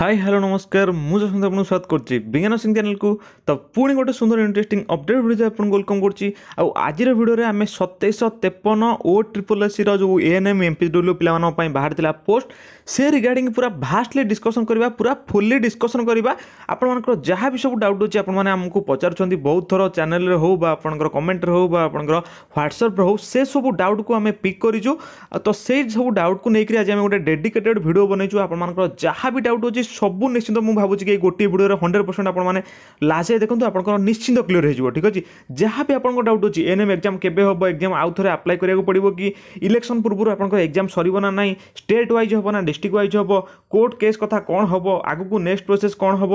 hi hello নমস্কার মু যশন্ত আপনার স্বাগত করছি বিজ্ঞান সিং চ্যানেলকু তো পুঁ গোটে সুন্দর ইন্টারেস্টিং অপডেট ভিডিও আপনার ওয়েলকম করছি আজির ভিডিওরে আমি সতেইশ তেপন ও ট্রিপল এসির যে এএনএম এমপি ডব্লু পিলামানাই বাহারি লা পোস্ট সে রিগার্ডিং পুরা ভাস্টলি ডিসকসন করা পুরা ফুল্লি ডিসকসন করা আপনার যা বি সব ডাউট অছে আপনার আমি পচারুচ্ছেন বহু থর চ্যানেলের হো বা আপনার কমেন্টরে হো বা আপনার হোয়াটসঅ্যাপরে হো সে সব ডাউট কু আমি পিক করিছু তো সেই সব ডাউট কু নেই আজ আমি গোটে ডেডিকেটেড ভিডিও বনাইছু আপনার যা বি ডাউট অছে সবু নিশ্চিন্ত মু ভাবুছি কি এই গোটিয়ে ভিডিওরে হন্ড্রেড পরসেন্ট আপনার লাস্টে দেখুন আপনার নিশ্চিন্ত ক্লিয়ার হয়ে যাব ঠিক আছে যা বি আপনার ডাউট অছি এনএম এক্সাম কেবে হব এক্সাম আউ থরে আপ্লাই করা পড়ব কি ইলেকশন পূর্ব আপনার এক্সাম সরব না নাই স্টেট ওয়াইজ হব না ডিস্ট্রিক্ট ওয়াইজ হব কোর্ট কেস কথা কম হব আগুক নেক্সট প্রোসেস কম হব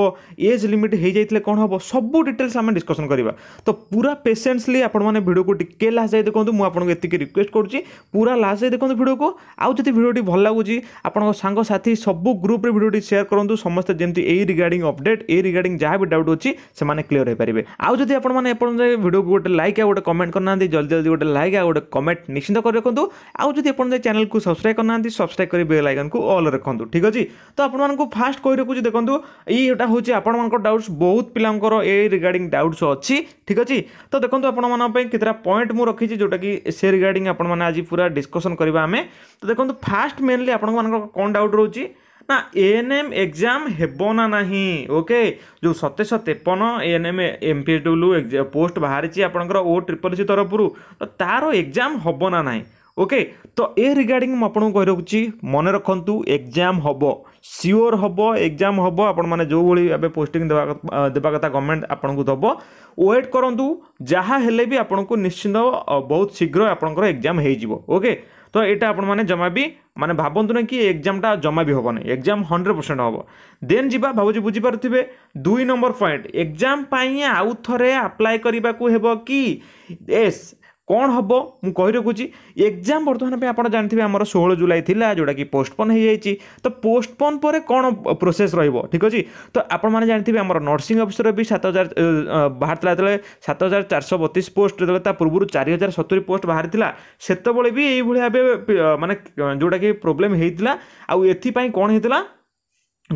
এজ লিমিট হয়ে যাই কম হব সবু ডিটেলস আমি ডিসকসন করা তো পুরা পেসেন্সলি আপনার ভিডিওকে টিকি লাস্ট যাই দেখুন মু আপনার এতিকি রিকোয়েস্ট করছি পুরা লাস্ট যাই দেখুন ভিডিওকে আউ যদি ভিডিওটি ভাল লাগুছি আপনার সাংসাথী সবু গ্রুপে ভিডিওটি সেয়ার করুন କରନ୍ତୁ ସମସ୍ତେ ଯେମିତି ଏଇ ରିଗାର୍ଡିଂ ଅପଡେଟ୍ ଏଇ ରିଗାର୍ଡିଂ ଯାହା ବି ଡାଉଟ୍ ଅଛି ସେମାନେ କ୍ଲିୟର ହୋଇପାରିବେ ଆଉ ଯଦି ଆପଣମାନେ ଏପର୍ଯ୍ୟନ୍ତ ଭିଡ଼ିଓକୁ ଗୋଟେ ଲାଇକ୍ ଆଉ ଗୋଟେ କମେଣ୍ଟ କରିନାହାନ୍ତି ଜଲ୍ଦି ଜଲ୍ଦି ଗୋଟେ ଲାଇକ୍ ଆଉ ଗୋଟେ କମେଣ୍ଟ ନିଶ୍ଚିତ କରି ରଖନ୍ତୁ ଆଉ ଯଦି ଆପଣ ଚ୍ୟାନେଲକୁ ସବସ୍କ୍ରାଇବ୍ କରିନାହାନ୍ତି ସବସ୍କ୍ରାଇବ୍ କରି ବେଲ୍ ଆଇକନ୍କୁ ଅଲ୍ ରଖନ୍ତୁ ଠିକ୍ ଅଛି ତ ଆପଣମାନଙ୍କୁ ଫାଷ୍ଟ କହି ରଖୁଛି ଦେଖନ୍ତୁ ଏଇଟା ହେଉଛି ଆପଣମାନଙ୍କ ଡାଉଟ୍ସ ବହୁତ ପିଲାଙ୍କର ଏ ରିଗାର୍ଡିଂ ଡାଉଟ୍ସ ଅଛି ଠିକ୍ ଅଛି ତ ଦେଖନ୍ତୁ ଆପଣମାନଙ୍କ ପାଇଁ କେତେଟା ପଏଣ୍ଟ ମୁଁ ରଖିଛି ଯେଉଁଟାକି ସେ ରିଗାର୍ଡିଂ ଆପଣମାନେ ଆଜି ପୁରା ଡିସ୍କସନ୍ କରିବା ଆମେ ତ ଦେଖନ୍ତୁ ଫାଷ୍ଟ ମେନ୍ଲି ଆପଣମାନଙ୍କର କ'ଣ ଡାଉଟ୍ ରହୁଛି ନା ଏ ଏନ୍ ଏମ୍ ଏକ୍ଜାମ୍ ହେବ ନା ନାହିଁ ଓକେ ଯେଉଁ ସତେଇଶହ ତେପନ A N M M P W post ବାହାରିଛି ଆପଣଙ୍କର ଓ ଟ୍ରିପଲ୍ ସି ତରଫରୁ ତା'ର ଏକ୍ଜାମ୍ ହେବ ନା ନାହିଁ ଓକେ ତ ଏ ରିଗାର୍ଡ଼ିଂ ମୁଁ ଆପଣଙ୍କୁ କହି ରଖୁଛି ମନେ ରଖନ୍ତୁ ଏକ୍ଜାମ୍ ହେବ ସିଓର ହେବ ଏକ୍ଜାମ୍ ହେବ ଆପଣମାନେ ଯେଉଁଭଳି ଏବେ ପୋଷ୍ଟିଂ ଦେବା ଦେବା କଥା ଗଭର୍ଣ୍ଣମେଣ୍ଟ ଆପଣଙ୍କୁ ଦେବ ୱେଟ୍ କରନ୍ତୁ ଯାହା ହେଲେ ବି ଆପଣଙ୍କୁ ନିଶ୍ଚିନ୍ତ ବହୁତ ଶୀଘ୍ର ଆପଣଙ୍କର ଏକ୍ଜାମ୍ ହେଇଯିବ ଓକେ ତ ଏଇଟା ଆପଣମାନେ ଜମା ବି ମାନେ ଭାବନ୍ତୁ ନା କି ଏକ୍ଜାମ୍ଟା ଜମା ବି ହେବନି ଏକ୍ଜାମ୍ ହଣ୍ଡ୍ରେଡ଼ ପରସେଣ୍ଟ ହେବ ଦେନ୍ ଯିବା ଭାବୁଛି ବୁଝିପାରୁଥିବେ ଦୁଇ ନମ୍ବର ପଏଣ୍ଟ ଏକ୍ଜାମ୍ ପାଇଁ ଆଉ ଥରେ ଆପ୍ଲାଏ କରିବାକୁ ହେବ କି ଏସ୍ କ'ଣ ହେବ ମୁଁ କହି ରଖୁଛି ଏକ୍ଜାମ୍ ବର୍ତ୍ତମାନ ପାଇଁ ଆପଣ ଜାଣିଥିବେ ଆମର ଷୋହଳ ଜୁଲାଇ ଥିଲା ଯେଉଁଟାକି ପୋଷ୍ଟପୋନ୍ ହୋଇଯାଇଛି ତ ପୋଷ୍ଟପୋନ୍ ପରେ କ'ଣ ପ୍ରୋସେସ୍ ରହିବ ଠିକ୍ ଅଛି ତ ଆପଣମାନେ ଜାଣିଥିବେ ଆମର ନର୍ସିଂ ଅଫିସର ବି ସାତ ହଜାର ବାହାରିଥିଲା ଯେତେବେଳେ ସାତ ହଜାର ଚାରିଶହ ବତିଶ ପୋଷ୍ଟ ଯେତେବେଳେ ତା ପୂର୍ବରୁ ଚାରି ହଜାର ସତୁରି ପୋଷ୍ଟ ବାହାରିଥିଲା ସେତେବେଳେ ବି ଏଇଭଳି ଭାବେ ମାନେ ଯେଉଁଟାକି ପ୍ରୋବ୍ଲେମ୍ ହୋଇଥିଲା ଆଉ ଏଥିପାଇଁ କ'ଣ ହୋଇଥିଲା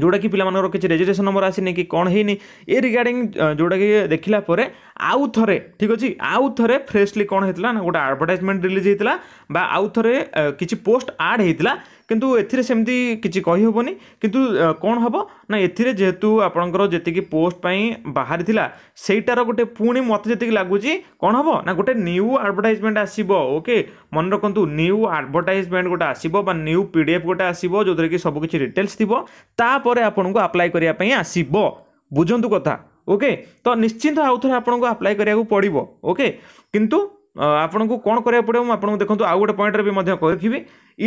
ଯେଉଁଟାକି ପିଲାମାନଙ୍କର କିଛି ରେଜିଷ୍ଟ୍ରେସନ୍ ନମ୍ବର ଆସିନି କି କ'ଣ ହେଇନି ଏ ରିଗାର୍ଡ଼ିଂ ଯେଉଁଟାକି ଦେଖିଲା ପରେ ଆଉ ଥରେ ଠିକ୍ ଅଛି ଆଉ ଥରେ ଫ୍ରେଶଲି କ'ଣ ହେଇଥିଲା ନା ଗୋଟେ ଆଡ଼ଭର୍ଟାଇଜମେଣ୍ଟ ରିଲିଜ୍ ହେଇଥିଲା ବା ଆଉ ଥରେ କିଛି ପୋଷ୍ଟ ଆଡ଼୍ ହେଇଥିଲା କିନ୍ତୁ ଏଥିରେ ସେମିତି କିଛି କହିହେବନି କିନ୍ତୁ କ'ଣ ହେବ ନା ଏଥିରେ ଯେହେତୁ ଆପଣଙ୍କର ଯେତିକି ପୋଷ୍ଟ ପାଇଁ ବାହାରିଥିଲା ସେଇଟାର ଗୋଟେ ପୁଣି ମୋତେ ଯେତିକି ଲାଗୁଛି କ'ଣ ହେବ ନା ଗୋଟେ ନ୍ୟୁ ଆଡ଼ଭର୍ଟାଇଜମେଣ୍ଟ ଆସିବ ଓକେ ମନେ ରଖନ୍ତୁ ନ୍ୟୁ ଆଡ଼ଭର୍ଟାଇଜମେଣ୍ଟ ଗୋଟେ ଆସିବ ବା ନ୍ୟୁ ପି ଡି ଏଫ୍ ଗୋଟେ ଆସିବ ଯେଉଁଥିରେ କି ସବୁକିଛି ଡିଟେଲ୍ସ ଥିବ ତାପରେ ଆପଣଙ୍କୁ ଆପ୍ଲାଏ କରିବା ପାଇଁ ଆସିବ ବୁଝନ୍ତୁ କଥା ଓକେ ତ ନିଶ୍ଚିନ୍ତ ଆଉ ଥରେ ଆପଣଙ୍କୁ ଆପ୍ଲାଏ କରିବାକୁ ପଡ଼ିବ ଓକେ କିନ୍ତୁ ଆପଣଙ୍କୁ କ'ଣ କରିବାକୁ ପଡ଼ିବ ମୁଁ ଆପଣଙ୍କୁ ଦେଖନ୍ତୁ ଆଉ ଗୋଟେ ପଏଣ୍ଟରେ ବି ମଧ୍ୟ କହିଥିବି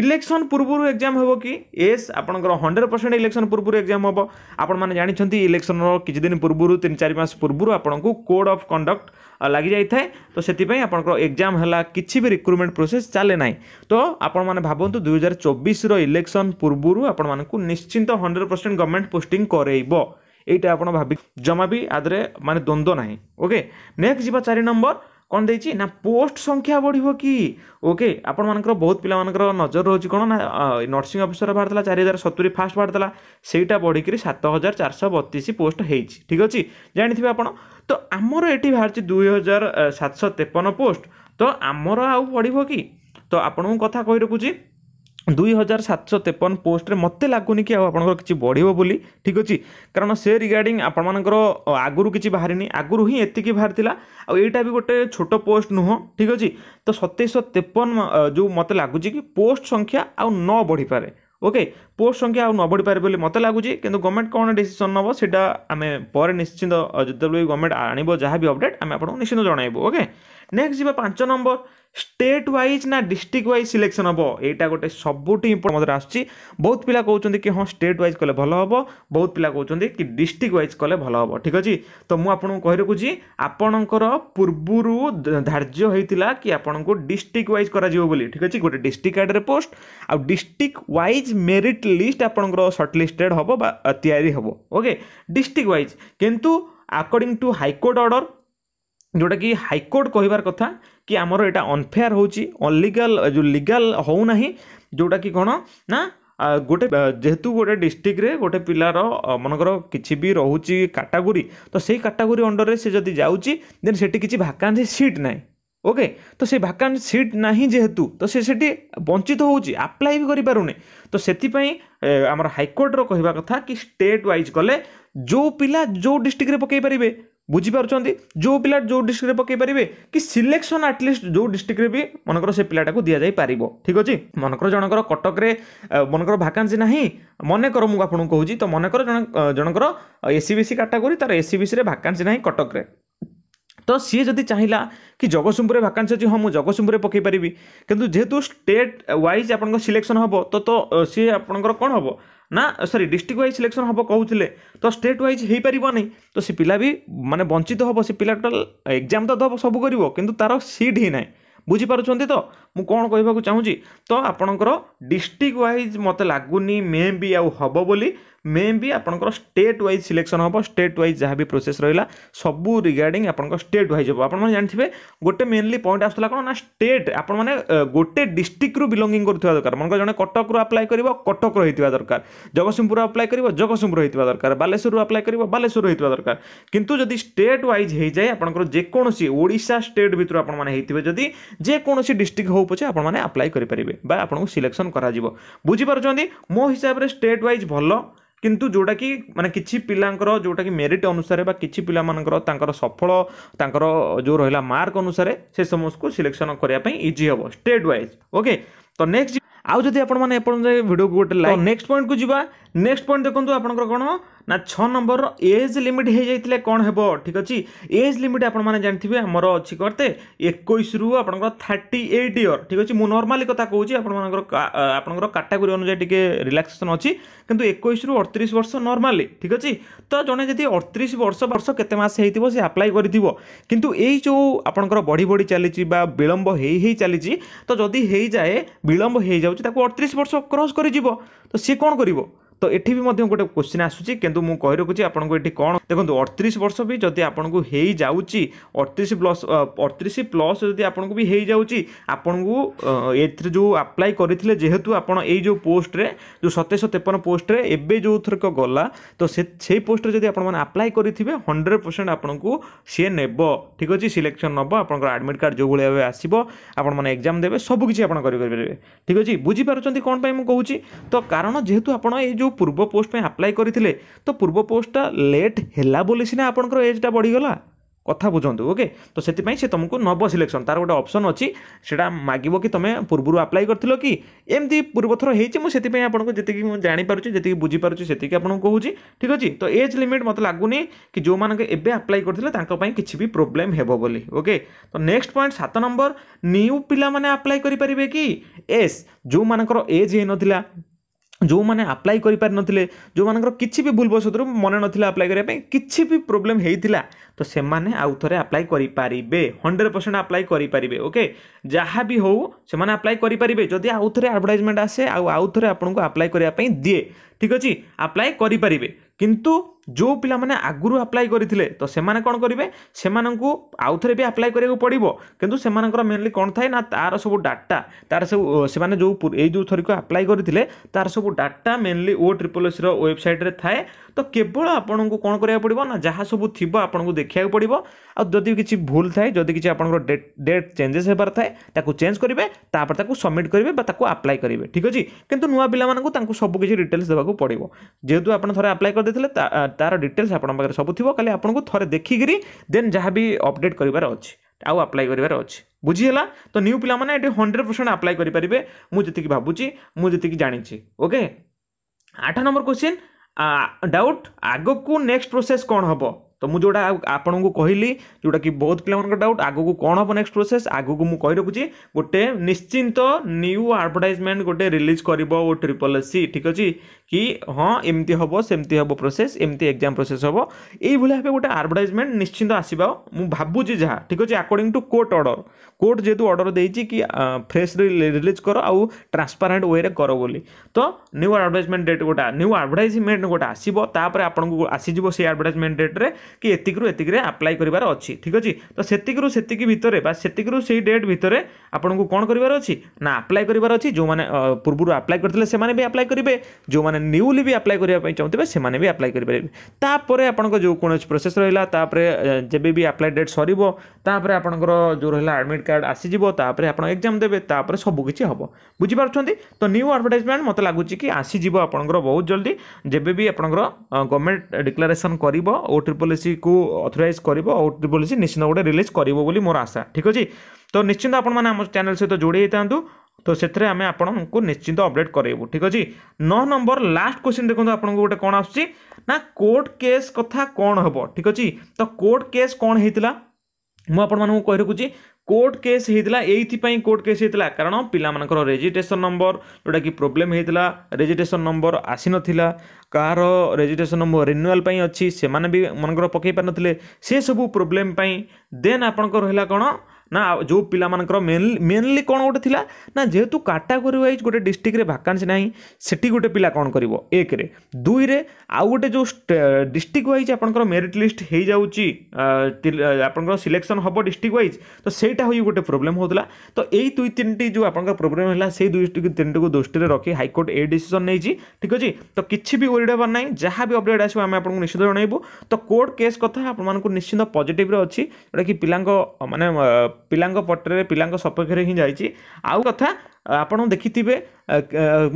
ଇଲେକ୍ସନ୍ ପୂର୍ବରୁ ଏକ୍ଜାମ୍ ହେବ କି ୟେସ୍ ଆପଣଙ୍କର ହଣ୍ଡ୍ରେଡ଼୍ ପରସେଣ୍ଟ ଇଲେକ୍ସନ୍ ପୂର୍ବରୁ ଏକ୍ଜାମ୍ ହେବ ଆପଣମାନେ ଜାଣିଛନ୍ତି ଇଲେକ୍ସନ୍ର କିଛି ଦିନ ପୂର୍ବରୁ ତିନି ଚାରି ମାସ ପୂର୍ବରୁ ଆପଣଙ୍କୁ କୋଡ଼୍ ଅଫ୍ କଣ୍ଡକ୍ଟ ଲାଗିଯାଇଥାଏ ତ ସେଥିପାଇଁ ଆପଣଙ୍କର ଏକ୍ଜାମ୍ ହେଲା କିଛି ବି ରିକ୍ରୁଟମେଣ୍ଟ ପ୍ରୋସେସ୍ ଚାଲେ ନାହିଁ ତ ଆପଣମାନେ ଭାବନ୍ତୁ ଦୁଇ ହଜାର ଚବିଶର ଇଲେକ୍ସନ୍ ପୂର୍ବରୁ ଆପଣମାନଙ୍କୁ ନିଶ୍ଚିନ୍ତ ହଣ୍ଡ୍ରେଡ଼୍ ପରସେଣ୍ଟ ଗଭର୍ଣ୍ଣମେଣ୍ଟ ପୋଷ୍ଟିଂ କରେଇବ ଏଇଟା ଆପଣ ଭାବି ଜମା ବି ଆଦେହରେ ମାନେ ଦ୍ୱନ୍ଦ୍ୱ ନାହିଁ ଓକେ ନେକ୍ସଟ ଯିବା ଚାରି ନମ୍ବର କ'ଣ ଦେଇଛି ନା ପୋଷ୍ଟ ସଂଖ୍ୟା ବଢ଼ିବ କି ଓକେ ଆପଣମାନଙ୍କର ବହୁତ ପିଲାମାନଙ୍କର ନଜର ରହୁଛି କ'ଣ ନା ନର୍ସିଂ ଅଫିସର ବାହାରିଥିଲା ଚାରି ହଜାର ସତୁରି ଫାଷ୍ଟ ବାହାରିଥିଲା ସେଇଟା ବଢ଼ିକିରି ସାତ ହଜାର ଚାରିଶହ ବତିଶ ପୋଷ୍ଟ ହେଇଛି ଠିକ୍ ଅଛି ଜାଣିଥିବେ ଆପଣ ତ ଆମର ଏଠି ବାହାରିଛି ଦୁଇ ହଜାର ସାତଶହ ତେପନ ପୋଷ୍ଟ ତ ଆମର ଆଉ ବଢ଼ିବ କି ତ ଆପଣଙ୍କୁ କଥା କହି ରଖୁଛି ଦୁଇ ହଜାର ସାତଶହ ତେପନ ପୋଷ୍ଟରେ ମୋତେ ଲାଗୁନି କି ଆଉ ଆପଣଙ୍କର କିଛି ବଢ଼ିବ ବୋଲି ଠିକ୍ ଅଛି କାରଣ ସେ ରିଗାର୍ଡ଼ିଂ ଆପଣମାନଙ୍କର ଆଗରୁ କିଛି ବାହାରିନି ଆଗରୁ ହିଁ ଏତିକି ବାହାରିଥିଲା ଆଉ ଏଇଟା ବି ଗୋଟେ ଛୋଟ ପୋଷ୍ଟ ନୁହଁ ଠିକ୍ ଅଛି ତ ସତେଇଶହ ତେପନ ଯେଉଁ ମୋତେ ଲାଗୁଛି କି ପୋଷ୍ଟ ସଂଖ୍ୟା ଆଉ ନ ବଢ଼ିପାରେ ଓକେ ପୋଷ୍ଟ ସଂଖ୍ୟା ଆଉ ନ ବଢ଼ିପାରେ ବୋଲି ମୋତେ ଲାଗୁଛି କିନ୍ତୁ ଗଭର୍ଣ୍ଣମେଣ୍ଟ କ'ଣ ଡିସିସନ୍ ନେବ ସେଇଟା ଆମେ ପରେ ନିଶ୍ଚିନ୍ତ ଯେତେବେଳେ ଗଭର୍ଣ୍ଣମେଣ୍ଟ ଆଣିବ ଯାହା ବି ଅପଡ଼େଟ୍ ଆମେ ଆପଣଙ୍କୁ ନିଶ୍ଚିନ୍ତ ଜଣାଇବୁ ଓକେ ନେକ୍ସଟ ଯିବା ପାଞ୍ଚ ନମ୍ବର ଷ୍ଟେଟ୍ ୱାଇଜ୍ ନା ଡିଷ୍ଟ୍ରିକ୍ଟ ୱାଇଜ୍ ସିଲେକ୍ସନ୍ ହେବ ଏଇଟା ଗୋଟେ ସବୁଠୁ ଇମ୍ପୋର୍ଟାଣ୍ଟ ମଧ୍ୟରେ ଆସୁଛି ବହୁତ ପିଲା କହୁଛନ୍ତି କି ହଁ ଷ୍ଟେଟ୍ ୱାଇଜ୍ କଲେ ଭଲ ହେବ ବହୁତ ପିଲା କହୁଛନ୍ତି କି ଡିଷ୍ଟ୍ରିକ୍ଟ ୱାଇଜ୍ କଲେ ଭଲ ହେବ ଠିକ୍ ଅଛି ତ ମୁଁ ଆପଣଙ୍କୁ କହି ରଖୁଛି ଆପଣଙ୍କର ପୂର୍ବରୁ ଧାର୍ଯ୍ୟ ହୋଇଥିଲା କି ଆପଣଙ୍କୁ ଡିଷ୍ଟ୍ରିକ୍ଟ ୱାଇଜ୍ କରାଯିବ ବୋଲି ଠିକ୍ ଅଛି ଗୋଟେ ଡିଷ୍ଟ୍ରିକ୍ଟ ଆଡ଼ରେ ପୋଷ୍ଟ ଆଉ ଡିଷ୍ଟ୍ରିକ୍ଟ ୱାଇଜ୍ ମେରିଟ୍ ଲିଷ୍ଟ ଆପଣଙ୍କର ସର୍ଟଲିଷ୍ଟେଡ଼୍ ହେବ ବା ତିଆରି ହେବ ଓକେ ଡିଷ୍ଟ୍ରିକ୍ଟ ୱାଇଜ୍ କିନ୍ତୁ ଆକର୍ଡ଼ିଂ ଟୁ ହାଇକୋର୍ଟ ଅର୍ଡ଼ର जोटा कि हाइकोर्ट कहार कथ कि आमर यहाँ अनफेयर होनलिगाल जो लिगल होना जोटा कि कौन ना गोटे जेहेतु गोटे डिस्ट्रिक्ट गोटे पिलार मनकर कि भी रोचे काटागोरी तो से काटागोरी अंडर से जब जाऊँगी देन से किसी भाका सीट ना ओके तो से भाका सीट ना जेहेतु तो से वंचित होप्लाय भी करें तो से आम हाइकोर्टर कहवा कथा कि स्टेट व्वज कले जो पिला जो डिस्ट्रिक्ट पकई पारे ବୁଝିପାରୁଛନ୍ତି ଯେଉଁ ପିଲା ଯେଉଁ ଡିଷ୍ଟ୍ରିକ୍ଟରେ ପକାଇ ପାରିବେ କି ସିଲେକ୍ସନ୍ ଆଟଲିଷ୍ଟ ଯେଉଁ ଡିଷ୍ଟ୍ରିକ୍ଟରେ ବି ମନେକର ସେ ପିଲାଟାକୁ ଦିଆଯାଇ ପାରିବ ଠିକ୍ ଅଛି ମନେକର ଜଣଙ୍କର କଟକରେ ମନେକର ଭାକାନ୍ସି ନାହିଁ ମନେକର ମୁଁ ଆପଣଙ୍କୁ କହୁଛି ତ ମନେକର ଜଣ ଜଣଙ୍କର ଏସ୍ ସି କାଟାଗୋରୀ ତା'ର ଏସ୍ ସି ଭାକାନ୍ସି ନାହିଁ କଟକରେ ତ ସିଏ ଯଦି ଚାହିଁଲା କି ଜଗତସିଂହପୁରରେ ଭାକାନ୍ସି ଅଛି ହଁ ମୁଁ ଜଗତସିଂହପୁରରେ ପକାଇ ପାରିବି କିନ୍ତୁ ଯେହେତୁ ଷ୍ଟେଟ୍ ୱାଇଜ୍ ଆପଣଙ୍କ ସିଲେକ୍ସନ୍ ହେବ ତ ସିଏ ଆପଣଙ୍କର କ'ଣ ହେବ ନା ସରି ଡିଷ୍ଟ୍ରିକ୍ଟ ୱାଇଜ୍ ସିଲେକ୍ସନ୍ ହେବ କହୁଥିଲେ ତ ଷ୍ଟେଟ୍ ୱାଇଜ୍ ହେଇପାରିବନି ତ ସେ ପିଲା ବି ମାନେ ବଞ୍ଚିତ ହେବ ସେ ପିଲା ଟୋଟାଲ୍ ଏକ୍ଜାମ୍ ତ ଦେବ ସବୁ କରିବ କିନ୍ତୁ ତା'ର ସିଟ୍ ହିଁ ନାହିଁ ବୁଝିପାରୁଛନ୍ତି ତ ମୁଁ କ'ଣ କହିବାକୁ ଚାହୁଁଛି ତ ଆପଣଙ୍କର ଡିଷ୍ଟ୍ରିକ୍ଟ ୱାଇଜ୍ ମୋତେ ଲାଗୁନି ମେ ବି ଆଉ ହେବ ବୋଲି মে বি আপনার স্টেট ওয়াইজ সিলেকশন হব স্টেট ওয়াইজ যা বি প্রোসেস রহলা সবু রিগার্ডিং আপনার স্টেট ওয়াইজ হব আপনার জাঁথিবে গোটে মেনলি পয়েন্ট আসুলা কোণ না স্টেট আপনার গোটে ডিস্ট্রিক্ট্রু বিলঙ্গিং করুয়া দরকার মনে জন কটকর আপ্লাই করব কটকর হয়ে দরকার জগৎসিংহপুর আপ্লাই করব জগৎসিংহপুর হয়ে দরকার বালেশ্বর আপ্লাই করব বালেশ্বর হয়ে দরকার কিন্তু যদি স্টেট ওয়াইজ হয়ে যায় আপনার যেকোন ওড়শা স্টেট ভিতর আপনার হয়ে যদি যেকোন ডিস্ট্রিক্ট হোক পছে আপনার আপ্লাই করে পারে বা আপনার সিলেকশন করা বুঝিপার মো হিসাবে স্টেট ওয়াইজ ভাল କିନ୍ତୁ ଯେଉଁଟାକି ମାନେ କିଛି ପିଲାଙ୍କର ଯେଉଁଟାକି ମେରିଟ୍ ଅନୁସାରେ ବା କିଛି ପିଲାମାନଙ୍କର ତାଙ୍କର ସଫଳ ତାଙ୍କର ଯେଉଁ ରହିଲା ମାର୍କ ଅନୁସାରେ ସେ ସମସ୍ତଙ୍କୁ ସିଲେକ୍ସନ୍ କରିବା ପାଇଁ ଇଜି ହେବ ଷ୍ଟେଟ୍ ୱାଇଜ୍ ଓକେ ତ ନେକ୍ସଟ ଆଉ ଯଦି ଆପଣମାନେ ଏପର୍ଯ୍ୟନ୍ତ ଭିଡ଼ିଓକୁ ଗୋଟେ ଲାଇକ୍ ନେକ୍ସଟ ପଏଣ୍ଟକୁ ଯିବା ନେକ୍ସଟ ପଏଣ୍ଟ ଦେଖନ୍ତୁ ଆପଣଙ୍କର କ'ଣ ନା ଛଅ ନମ୍ବରର ଏଜ୍ ଲିମିଟ୍ ହୋଇଯାଇଥିଲେ କ'ଣ ହେବ ଠିକ୍ ଅଛି ଏଜ୍ ଲିମିଟ୍ ଆପଣମାନେ ଜାଣିଥିବେ ଆମର ଅଛି କରତେ ଏକୋଇଶରୁ ଆପଣଙ୍କର ଥାର୍ଟି ଏଇଟ୍ ଇୟର୍ ଠିକ୍ ଅଛି ମୁଁ ନର୍ମାଲି କଥା କହୁଛି ଆପଣମାନଙ୍କର ଆପଣଙ୍କର କାଟାଗୋରୀ ଅନୁଯାୟୀ ଟିକେ ରିଲାକ୍ସେସନ୍ ଅଛି କିନ୍ତୁ ଏକୋଇଶରୁ ଅଡ଼ତିରିଶ ବର୍ଷ ନର୍ମାଲି ଠିକ୍ ଅଛି ତ ଜଣେ ଯଦି ଅଡ଼ତିରିଶ ବର୍ଷ ବର୍ଷ କେତେ ମାସ ହେଇଥିବ ସେ ଆପ୍ଲାଏ କରିଥିବ କିନ୍ତୁ ଏଇ ଯେଉଁ ଆପଣଙ୍କର ବଢ଼ି ବଢ଼ି ଚାଲିଛି ବା ବିଳମ୍ବ ହେଇ ହେଇ ଚାଲିଛି ତ ଯଦି ହେଇଯାଏ ବିଳମ୍ବ ହେଇଯାଉଛି ତାକୁ ଅଡ଼ତିରିଶ ବର୍ଷ କ୍ରସ୍ କରିଯିବ ତ ସିଏ କ'ଣ କରିବ তো ଏଠି ବି ମଧ୍ୟ ଗୋଟେ କୋଶ୍ଚିନ୍ ଆସୁଛି କିନ୍ତୁ ମୁଁ କହି ରଖୁଛି ଆପଣଙ୍କୁ ଏଠି କ'ଣ ଦେଖନ୍ତୁ ଅଠତିରିଶ ବର୍ଷ ବି ଯଦି ଆପଣଙ୍କୁ ହେଇଯାଉଛି ଅଠତିରିଶ ପ୍ଲସ୍ ଅଠତିରିଶ ପ୍ଲସ୍ ଯଦି ଆପଣଙ୍କୁ ବି ହେଇଯାଉଛି ଆପଣଙ୍କୁ ଏଥିରେ ଯେଉଁ ଆପ୍ଲାଏ କରିଥିଲେ ଯେହେତୁ ଆପଣ ଏଇ ଯେଉଁ ପୋଷ୍ଟରେ ଯେଉଁ ସତେଇଶହ ତେପନ ପୋଷ୍ଟରେ ଏବେ ଯେଉଁଥରକ ଗଲା ତ ସେ ସେଇ ପୋଷ୍ଟରେ ଯଦି ଆପଣମାନେ ଆପ୍ଲାଏ କରିଥିବେ ହଣ୍ଡ୍ରେଡ଼ ପରସେଣ୍ଟ ଆପଣଙ୍କୁ ସିଏ ନେବ ଠିକ୍ ଅଛି ସିଲେକ୍ସନ୍ ନେବ ଆପଣଙ୍କର ଆଡ଼ମିଟ୍ କାର୍ଡ଼ ଯେଉଁଭଳି ଭାବେ ଆସିବ ଆପଣମାନେ ଏକ୍ଜାମ୍ ଦେବେ ସବୁକିଛି ଆପଣ କରିପାରିବେ ଠିକ୍ ଅଛି ବୁଝିପାରୁଛନ୍ତି କ'ଣ ପାଇଁ ମୁଁ କହୁଛି ତ କାରଣ ଯେହେତୁ ଆପଣ ଏଇ ଯେଉଁ ଯେଉଁ ପୂର୍ବ ପୋଷ୍ଟ ପାଇଁ ଆପ୍ଲାଏ କରିଥିଲେ ତ ପୂର୍ବ ପୋଷ୍ଟଟା ଲେଟ୍ ହେଲା ବୋଲି ସିନା ଆପଣଙ୍କର ଏଜ୍ଟା ବଢ଼ିଗଲା କଥା ବୁଝନ୍ତୁ ଓକେ ତ ସେଥିପାଇଁ ସେ ତୁମକୁ ନବ ସିଲେକ୍ସନ୍ ତା'ର ଗୋଟେ ଅପସନ୍ ଅଛି ସେଇଟା ମାଗିବ କି ତୁମେ ପୂର୍ବରୁ ଆପ୍ଲାଏ କରିଥିଲ କି ଏମିତି ପୂର୍ବଥର ହେଇଛି ମୁଁ ସେଥିପାଇଁ ଆପଣଙ୍କୁ ଯେତିକି ମୁଁ ଜାଣିପାରୁଛି ଯେତିକି ବୁଝିପାରୁଛି ସେତିକି ଆପଣଙ୍କୁ କହୁଛି ଠିକ୍ ଅଛି ତ ଏଜ୍ ଲିମିଟ୍ ମୋତେ ଲାଗୁନି କି ଯେଉଁମାନଙ୍କ ଏବେ ଆପ୍ଲାଏ କରିଥିଲେ ତାଙ୍କ ପାଇଁ କିଛି ବି ପ୍ରୋବ୍ଲେମ୍ ହେବ ବୋଲି ଓକେ ତ ନେକ୍ସଟ ପଏଣ୍ଟ ସାତ ନମ୍ବର ନ୍ୟୁ ପିଲାମାନେ ଆପ୍ଲାଏ କରିପାରିବେ କି ଏସ୍ ଯେଉଁମାନଙ୍କର ଏଜ୍ ହେଇନଥିଲା ଯେଉଁମାନେ ଆପ୍ଲାଏ କରିପାରିନଥିଲେ ଯେଉଁମାନଙ୍କର କିଛି ବି ଭୁଲବଶତଃ ମନେ ନଥିଲା ଆପ୍ଲାଏ କରିବା ପାଇଁ କିଛି ବି ପ୍ରୋବ୍ଲେମ୍ ହେଇଥିଲା ତ ସେମାନେ ଆଉ ଥରେ ଆପ୍ଲାଏ କରିପାରିବେ ହଣ୍ଡ୍ରେଡ଼୍ ପରସେଣ୍ଟ ଆପ୍ଲାଏ କରିପାରିବେ ଓକେ ଯାହା ବି ହେଉ ସେମାନେ ଆପ୍ଲାଏ କରିପାରିବେ ଯଦି ଆଉ ଥରେ ଆଡ଼ଭର୍ଟାଇଜମେଣ୍ଟ ଆସେ ଆଉ ଆଉ ଥରେ ଆପଣଙ୍କୁ ଆପ୍ଲାଏ କରିବା ପାଇଁ ଦିଏ ଠିକ୍ ଅଛି ଆପ୍ଲାଏ କରିପାରିବେ କିନ୍ତୁ ଯେଉଁ ପିଲାମାନେ ଆଗରୁ ଆପ୍ଲାଏ କରିଥିଲେ ତ ସେମାନେ କ'ଣ କରିବେ ସେମାନଙ୍କୁ ଆଉଥରେ ବି ଆପ୍ଲାଏ କରିବାକୁ ପଡ଼ିବ କିନ୍ତୁ ସେମାନଙ୍କର ମେନଲି କ'ଣ ଥାଏ ନା ତା'ର ସବୁ ଡାଟା ତା'ର ସବୁ ସେମାନେ ଯେଉଁ ଏଇ ଯେଉଁ ଥରିକୁ ଆପ୍ଲାଏ କରିଥିଲେ ତା'ର ସବୁ ଡାଟା ମେନଲି ଓ ଟ୍ରିପଲ୍ ଏସ୍ର ୱେବସାଇଟ୍ରେ ଥାଏ ତ କେବଳ ଆପଣଙ୍କୁ କ'ଣ କରିବାକୁ ପଡ଼ିବ ନା ଯାହା ସବୁ ଥିବ ଆପଣଙ୍କୁ ଦେଖିବାକୁ ପଡ଼ିବ ଆଉ ଯଦି କିଛି ଭୁଲ ଥାଏ ଯଦି କିଛି ଆପଣଙ୍କର ଡେଟ୍ ଡେଟ୍ ଚେଞ୍ଜେସ୍ ହେବାର ଥାଏ ତାକୁ ଚେଞ୍ଜ କରିବେ ତାପରେ ତାକୁ ସବମିଟ୍ କରିବେ ବା ତାକୁ ଆପ୍ଲାଏ କରିବେ ଠିକ୍ ଅଛି କିନ୍ତୁ ନୂଆ ପିଲାମାନଙ୍କୁ ତାଙ୍କୁ ସବୁ କିଛି ଡିଟେଲ୍ସ ଦେବାକୁ ପଡ଼ିବ ଯେହେତୁ ଆପଣ ଥରେ ଆପ୍ଲାଏ କରିଦେଇଥିଲେ ତା'ର ଡିଟେଲ୍ସ ଆପଣଙ୍କ ପାଖରେ ସବୁ ଥିବ ଖାଲି ଆପଣଙ୍କୁ ଥରେ ଦେଖିକିରି ଦେନ୍ ଯାହା ବି ଅପଡ଼େଟ୍ କରିବାର ଅଛି ଆଉ ଆପ୍ଲାଏ କରିବାର ଅଛି ବୁଝିହେଲା ତ ନ୍ୟୁ ପିଲାମାନେ ଏଠି ହଣ୍ଡ୍ରେଡ଼ ପରସେଣ୍ଟ ଆପ୍ଲାଏ କରିପାରିବେ ମୁଁ ଯେତିକି ଭାବୁଛି ମୁଁ ଯେତିକି ଜାଣିଛି ଓକେ ଆଠ ନମ୍ବର କୋଶ୍ଚିନ୍ ଡାଉଟ୍ ଆଗକୁ ନେକ୍ସଟ ପ୍ରୋସେସ୍ କ'ଣ ହେବ ତ ମୁଁ ଯେଉଁଟା ଆପଣଙ୍କୁ କହିଲି ଯେଉଁଟାକି ବହୁତ ପିଲାମାନଙ୍କ ଡାଉଟ୍ ଆଗକୁ କ'ଣ ହେବ ନେକ୍ସଟ ପ୍ରୋସେସ୍ ଆଗକୁ ମୁଁ କହି ରଖୁଛି ଗୋଟେ ନିଶ୍ଚିନ୍ତ ନ୍ୟୁ ଆଡ଼ଭର୍ଟାଇଜମେଣ୍ଟ ଗୋଟେ ରିଲିଜ୍ କରିବ ଓ ଟ୍ରିପଲ୍ ଏସ୍ ସି ଠିକ୍ ଅଛି କି ହଁ ଏମିତି ହେବ ସେମିତି ହେବ ପ୍ରୋସେସ୍ ଏମିତି ଏକ୍ଜାମ୍ ପ୍ରୋସେସ୍ ହେବ ଏଇଭଳି ଭାବେ ଗୋଟେ ଆଡ଼ଭର୍ଟାଇଜମେଣ୍ଟ ନିଶ୍ଚିନ୍ତ ଆସିବ ମୁଁ ଭାବୁଛି ଯାହା ଠିକ୍ ଅଛି according to court order court ଯେହେତୁ ଅର୍ଡ଼ର ଦେଇଛି କି ଫ୍ରେସ୍ରେ ରିଲିଜ୍ କର ଆଉ ଟ୍ରାନ୍ସପାରେଣ୍ଟ ୱେରେ କର ବୋଲି ତ ନ୍ୟୁ ଆଡ଼ଭର୍ଟାଇଜମେଣ୍ଟ ଡେଟ୍ ଗୋଟେ ନ୍ୟୁ ଆଡ଼ଭର୍ଟାଇଜମେଣ୍ଟ ଗୋଟେ ଆସିବ ତାପରେ ଆପଣଙ୍କୁ ଆସିଯିବ ସେଇ ଆଡ଼ଭର୍ଟାଇଜମେଣ୍ଟ ଡେଟ୍ରେ କି ଏତିକିରୁ ଏତିକିରେ ଆପ୍ଲାଏ କରିବାର ଅଛି ଠିକ୍ ଅଛି ତ ସେତିକିରୁ ସେତିକି ଭିତରେ ବା ସେତିକିରୁ ସେଇ ଡେଟ୍ ଭିତରେ ଆପଣଙ୍କୁ କ'ଣ କରିବାର ଅଛି ନା ଆପ୍ଲାଏ କରିବାର ଅଛି ଯେଉଁମାନେ ପୂର୍ବରୁ ଆପ୍ଲାଏ କରିଥିଲେ ସେମାନେ ବି ଆପ୍ଲାଏ କରିବେ ଯେଉଁମାନେ ନ୍ୟୁଲି ବି ଆପ୍ଲାଏ କରିବା ପାଇଁ ଚାହୁଁଥିବେ ସେମାନେ ବି ଆପ୍ଲାଏ କରିପାରିବେ ତାପରେ ଆପଣଙ୍କ ଯେଉଁ କୌଣସି ପ୍ରୋସେସ୍ ରହିଲା ତାପରେ ଯେବେ ବି ଆପ୍ଲାଏ ଡେଟ୍ ସରିବ ତାପରେ ଆପଣଙ୍କର ଯେଉଁ ରହିଲା ଆଡ଼ମିଟ୍ କାର୍ଡ଼ ଆସିଯିବ ତାପରେ ଆପଣ ଏକ୍ଜାମ୍ ଦେବେ ତାପରେ ସବୁକିଛି ହେବ ବୁଝିପାରୁଛନ୍ତି ତ ନ୍ୟୁ ଆଡ଼ଭର୍ଟାଇଜମେଣ୍ଟ ମୋତେ ଲାଗୁଛି କି ଆସିଯିବ ଆପଣଙ୍କର ବହୁତ ଜଲ୍ଦି ଯେବେ ବି ଆପଣଙ୍କର ଗଭର୍ଣ୍ଣମେଣ୍ଟ ଡିକ୍ଲାରେସନ୍ କରିବ ଓ ଟ୍ରିପଲ୍ ପଲିସିକୁ ଅଥରାଇଜ୍ କରିବ ଆଉ ଓଟିଟି ପଲିସି ନିଶ୍ଚିନ୍ତ ଗୋଟେ ରିଲିଜ୍ କରିବ ବୋଲି ମୋର ଆଶା ଠିକ୍ ଅଛି ତ ନିଶ୍ଚିନ୍ତ ଆପଣମାନେ ଆମ ଚ୍ୟାନେଲ୍ ସହିତ ଯୋଡ଼ି ହେଇଥାନ୍ତୁ ତ ସେଥିରେ ଆମେ ଆପଣଙ୍କୁ ନିଶ୍ଚିନ୍ତ ଅପଡ଼େଟ୍ କରାଇବୁ ଠିକ୍ ଅଛି ନଅ ନମ୍ବର ଲାଷ୍ଟ କ୍ୱେଶ୍ଚିନ୍ ଦେଖନ୍ତୁ ଆପଣଙ୍କୁ ଗୋଟେ କ'ଣ ଆସୁଛି ନା କୋର୍ଟ କେସ୍ କଥା କ'ଣ ହେବ ଠିକ୍ ଅଛି ତ କୋର୍ଟ କେସ୍ କ'ଣ ହେଇଥିଲା ମୁଁ ଆପଣମାନଙ୍କୁ କହି ରଖୁଛି কোর্ট কেস হয়েছিল এইপাই কোর্ট কেস হয়েছিল কারণ পিলামানকর রেজিট্রেসন নম্বর যেটা কি প্রোবলেম হয়েছিল রেজিট্রেসন নম্বর আসি নথিলা কাহার রেজিট্রেসন নম্বর রিনুয়াল পাই অছি সেমানে বি মনকর পকাই পারি নথিলে সে সবু প্রোবলেম পাই দেন আপনার রহিলা কোণ ନା ଯେଉଁ ପିଲାମାନଙ୍କର ମେନ୍ ମେନ୍ଲି କ'ଣ ଗୋଟେ ଥିଲା ନା ଯେହେତୁ କାଟାଗୋରୀ ୱାଇଜ୍ ଗୋଟେ ଡିଷ୍ଟ୍ରିକ୍ଟରେ ଭାକାନ୍ସି ନାହିଁ ସେଠି ଗୋଟେ ପିଲା କ'ଣ କରିବ ଏକରେ ଦୁଇରେ ଆଉ ଗୋଟେ ଯେଉଁ ଡିଷ୍ଟ୍ରିକ୍ଟ ୱାଇଜ୍ ଆପଣଙ୍କର ମେରିଟ୍ ଲିଷ୍ଟ ହେଇଯାଉଛି ଆପଣଙ୍କର ସିଲେକ୍ସନ୍ ହେବ ଡିଷ୍ଟ୍ରିକ୍ଟ ୱାଇଜ୍ ତ ସେଇଟା ହୋଇ ଗୋଟେ ପ୍ରୋବ୍ଲେମ୍ ହେଉଥିଲା ତ ଏଇ ଦୁଇ ତିନିଟି ଯେଉଁ ଆପଣଙ୍କର ପ୍ରୋବ୍ଲେମ୍ ହେଲା ସେଇ ଦୁଇ ତିନିଟିକୁ ଦୃଷ୍ଟିରେ ରଖି ହାଇକୋର୍ଟ ଏ ଡିସିସନ୍ ନେଇଛି ଠିକ୍ ଅଛି ତ କିଛି ବି ୱରିଡ୍ ହେବାର ନାହିଁ ଯାହା ବି ଅପଡ଼େଟ୍ ଆସିବ ଆମେ ଆପଣଙ୍କୁ ନିଶ୍ଚିତ ଜଣାଇବୁ ତ କୋର୍ଟ କେସ୍ କଥା ଆପଣମାନଙ୍କୁ ନିଶ୍ଚିନ୍ତ ପଜିଟିଭ୍ରେ ଅଛି ଯେଉଁଟାକି ପିଲାଙ୍କ ମାନେ ପିଲାଙ୍କ ପଟରେ ପିଲାଙ୍କ ସପକ୍ଷରେ ହିଁ ଯାଇଛି ଆଉ କଥା ଆପଣ ଦେଖିଥିବେ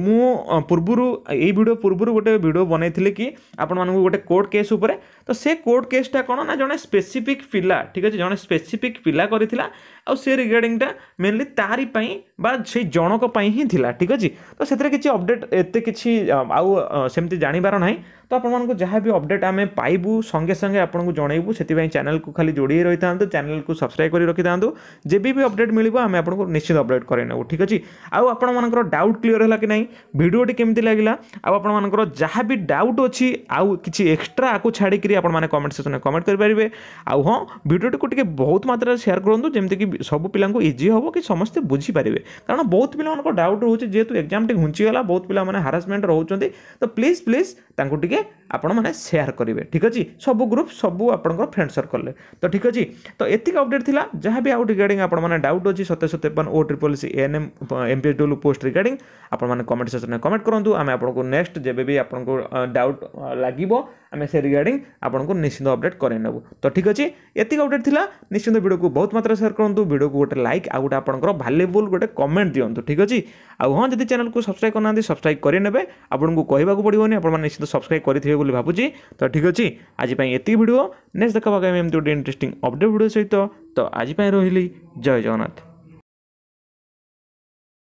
ମୁଁ ପୂର୍ବରୁ ଏଇ ଭିଡ଼ିଓ ପୂର୍ବରୁ ଗୋଟେ ଭିଡ଼ିଓ ବନେଇଥିଲି କି ଆପଣମାନଙ୍କୁ ଗୋଟେ କୋର୍ଟ କେସ୍ ଉପରେ ତ ସେ କୋର୍ଟ କେସ୍ଟା କ'ଣ ନା ଜଣେ ସ୍ପେସିଫିକ୍ ପିଲା ଠିକ୍ ଅଛି ଜଣେ ସ୍ପେସିଫିକ୍ ପିଲା କରିଥିଲା ଆଉ ସେ ରିଗାର୍ଡ଼ିଂଟା ମେନଲି ତାରି ପାଇଁ ବା ସେଇ ଜଣଙ୍କ ପାଇଁ ହିଁ ଥିଲା ଠିକ୍ ଅଛି ତ ସେଥିରେ କିଛି ଅପଡ଼େଟ୍ ଏତେ କିଛି ଆଉ ସେମିତି ଜାଣିବାର ନାହିଁ ତ ଆପଣମାନଙ୍କୁ ଯାହା ବି ଅପଡ଼େଟ୍ ଆମେ ପାଇବୁ ସଙ୍ଗେ ସଙ୍ଗେ ଆପଣଙ୍କୁ ଜଣେଇବୁ ସେଥିପାଇଁ ଚ୍ୟାନେଲ୍କୁ ଖାଲି ଯୋଡ଼ି ରହିଥାନ୍ତୁ ଚ୍ୟାନେଲ୍କୁ ସବସ୍କ୍ରାଇବ୍ କରି ରଖିଥାନ୍ତୁ ଯେବେ ବି ଅପଡ଼େଟ୍ ମିଳିବ ଆମେ ଆପଣଙ୍କୁ ନିଶ୍ଚିତ ଅପଡ଼େଟ୍ କରେଇ ନେବୁ ଠିକ୍ ଅଛି ଆଉ ଆପଣମାନଙ୍କର ଡାଉଟ୍ କ୍ଲିଅର୍ ହେଲା କି ନାହିଁ ଭିଡ଼ିଓଟି କେମିତି ଲାଗିଲା ଆଉ ଆପଣମାନଙ୍କର ଯାହା ବି ଡାଉଟ୍ ଅଛି ଆଉ କିଛି ଏକ୍ସଟ୍ରା ଆକୁ ଛାଡ଼ିକିରି ଆପଣମାନେ କମେଣ୍ଟ ସେକ୍ସନ୍ରେ କମେଣ୍ଟ କରିପାରିବେ ଆଉ ହଁ ଭିଡ଼ିଓଟିକୁ ଟିକେ ବହୁତ ମାତ୍ରାରେ ସେୟାର କରନ୍ତୁ ଯେମିତିକି ସବୁ ପିଲାଙ୍କୁ ଇଜି ହେବ କି ସମସ୍ତେ ବୁଝିପାରିବେ କାରଣ ବହୁତ ପିଲାମାନଙ୍କ ଡାଉଟ୍ ରହୁଛି ଯେହେତୁ ଏକ୍ଜାମ୍ଟି ଘୁଞ୍ଚିଗଲା ବହୁତ ପିଲାମାନେ ହାରାସମେଣ୍ଟ ରହୁଛନ୍ତି ତ ପ୍ଲିଜ୍ ପ୍ଲିଜ୍ ତାଙ୍କୁ ଟିକେ ଆପଣମାନେ ସେୟାର କରିବେ ଠିକ୍ ଅଛି ସବୁ ଗ୍ରୁପ୍ ସବୁ ଆପଣଙ୍କର ଫ୍ରେଣ୍ଡ ସର୍କଲ୍ରେ ତ ଠିକ୍ ଅଛି ତ ଏତିକି ଅପଡ଼େଟ୍ ଥିଲା ଯାହା ବି ଆଉ ରିଗାର୍ଡ଼ିଂ ଆପଣମାନେ ଡାଉଟ୍ ଅଛି ସତେଇଶହ ତେପନ O triple C N M M P S post regarding ଆପଣମାନେ କମେଣ୍ଟ ସେକ୍ସନ୍ରେ କମେଣ୍ଟ କରନ୍ତୁ ଆମେ ଆପଣଙ୍କୁ ନେକ୍ସଟ ଯେବେ ବି ଆପଣଙ୍କୁ ଡାଉଟ୍ ଲାଗିବ ଆମେ ସେ ରିଗାର୍ଡ଼ିଂ ଆପଣଙ୍କୁ ନିଶ୍ଚିନ୍ତ ଅପଡ଼େଟ୍ କରାଇ ନେବୁ ତ ଠିକ୍ ଅଛି ଏତିକି ଅପଡ଼େଟ୍ ଥିଲା ନିଶ୍ଚିନ୍ତ ଭିଡ଼ିଓକୁ ବହୁତ ମାତ୍ରାରେ ସେୟାର କରନ୍ତୁ ଭିଡ଼ିଓକୁ ଗୋଟେ ଲାଇକ୍ ଆଉ ଗୋଟେ ଆପଣଙ୍କର ଭାଲ୍ୟୁବୁଲ୍ ଗୋଟେ କମେଣ୍ଟ ଦିଅନ୍ତୁ ଠିକ୍ ଅଛି ଆଉ ହଁ ଯଦି ଚ୍ୟାନେଲକୁ ସବସ୍କ୍ରାଇବ୍ କରୁନାହାନ୍ତି ସବସ୍କ୍ରାଇବ୍ କରିନେବେ ଆପଣଙ୍କୁ କହିବାକୁ ପଡ଼ିବନି ଆପଣମାନେ ନିଶ୍ଚିନ୍ତ ସବସ୍କ୍ରାଇବ୍ କରିଥିବେ ବୋଲି ଭାବୁଛି ତ ଠିକ୍ ଅଛି ଆଜି ପାଇଁ ଏତିକି ଭିଡ଼ିଓ ନେକ୍ସଟ ଦେଖା ପାଇବା ଏମିତି ଗୋଟେ ଇଣ୍ଟରେଷ୍ଟିଂ ଅପଡ଼େଟ୍ ଭିଡ଼ିଓ ସହିତ ତ ଆଜି ପାଇଁ ରହିଲି ଜୟ ଜଗନ୍ନାଥ